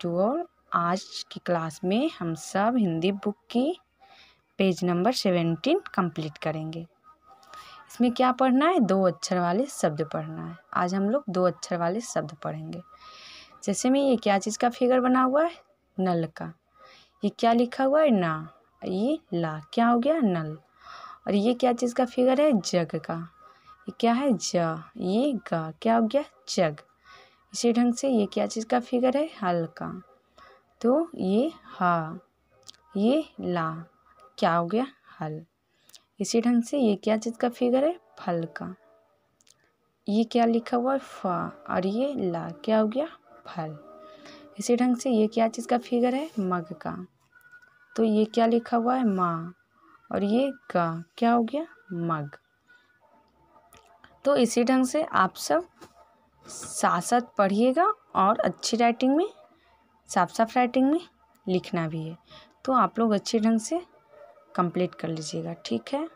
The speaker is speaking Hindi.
टू और आज की क्लास में हम सब हिंदी बुक की पेज नंबर सेवेंटीन कंप्लीट करेंगे इसमें क्या पढ़ना है दो अक्षर वाले शब्द पढ़ना है आज हम लोग दो अक्षर वाले शब्द पढ़ेंगे जैसे में ये क्या चीज़ का फिगर बना हुआ है नल का ये क्या लिखा हुआ है ना ये ला क्या हो गया नल और ये क्या चीज़ का फिगर है जग का ये क्या है ज ये गा क्या हो गया जग इसी ढंग से ये क्या चीज़ का फिगर है हल्का तो ये हा ये ला क्या हो गया हल इसी ढंग से ये क्या चीज़ का फिगर है फल का ये क्या लिखा हुआ है फा और ये ला क्या हो गया फल इसी ढंग से ये क्या चीज़ का फिगर है मग का तो ये क्या लिखा हुआ है माँ और ये का क्या हो गया मग तो इसी ढंग से आप सब साथ साथ पढ़िएगा और अच्छी राइटिंग में साफ साफ राइटिंग में लिखना भी है तो आप लोग अच्छे ढंग से कंप्लीट कर लीजिएगा ठीक है